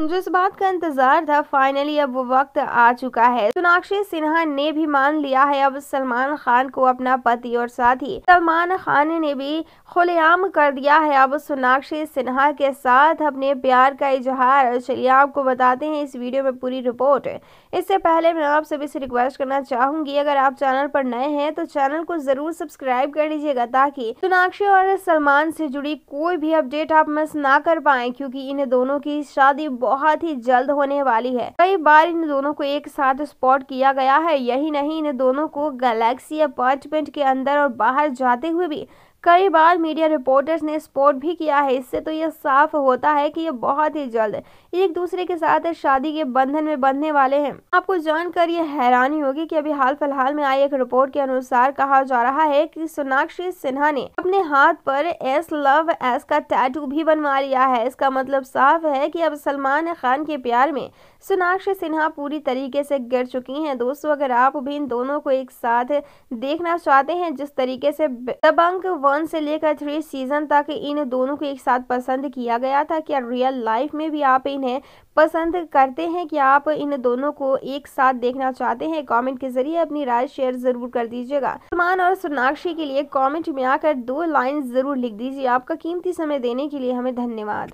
जिस बात का इंतजार था फाइनली अब वो वक्त आ चुका है सोनाक्षी सिन्हा ने भी मान लिया है अब सलमान खान को अपना पति और साथ ही सलमान खान ने भी खुलेआम कर दिया है अब सोनाक्षी सिन्हा के साथ अपने प्यार का इजहार चलिए आपको बताते हैं इस वीडियो में पूरी रिपोर्ट इससे पहले मैं आप सभी से रिक्वेस्ट करना चाहूंगी अगर आप चैनल पर नए हैं तो चैनल को जरूर सब्सक्राइब कर लीजिएगा ताकि सोनाक्षी और सलमान से जुड़ी कोई भी अपडेट आप मिस ना कर पाए क्योंकि इन दोनों की शादी बहुत ही जल्द होने वाली है कई बार इन दोनों को एक साथ स्पॉट किया गया है यही नहीं इन दोनों को गैलेक्सी अपार्टमेंट के अंदर और बाहर जाते हुए भी कई बार मीडिया रिपोर्टर्स ने स्पोर्ट भी किया है इससे तो यह साफ होता है कि ये बहुत ही जल्द एक दूसरे के साथ शादी के बंधन में बंधने वाले हैं आपको जानकर यह हैरानी होगी कि अभी हाल फिलहाल में आई एक रिपोर्ट के अनुसार कहा जा रहा है कि सोनाक्षी सिन्हा ने अपने हाथ पर एस लव एस का टैटू भी बनवा लिया है इसका मतलब साफ है की अब सलमान खान के प्यार में सोनाक्षी सिन्हा पूरी तरीके से गिर चुकी हैं दोस्तों अगर आप भी इन दोनों को एक साथ देखना चाहते हैं जिस तरीके से दबंग वन से लेकर थ्री सीजन तक इन दोनों को एक साथ पसंद किया गया था क्या रियल लाइफ में भी आप इन्हें पसंद करते हैं क्या आप इन दोनों को एक साथ देखना चाहते हैं कमेंट के जरिए अपनी राय शेयर जरूर कर दीजिएगा सलमान और सोनाक्षी के लिए कमेंट में आकर दो लाइन जरूर लिख दीजिए आपका कीमती समय देने के लिए हमें धन्यवाद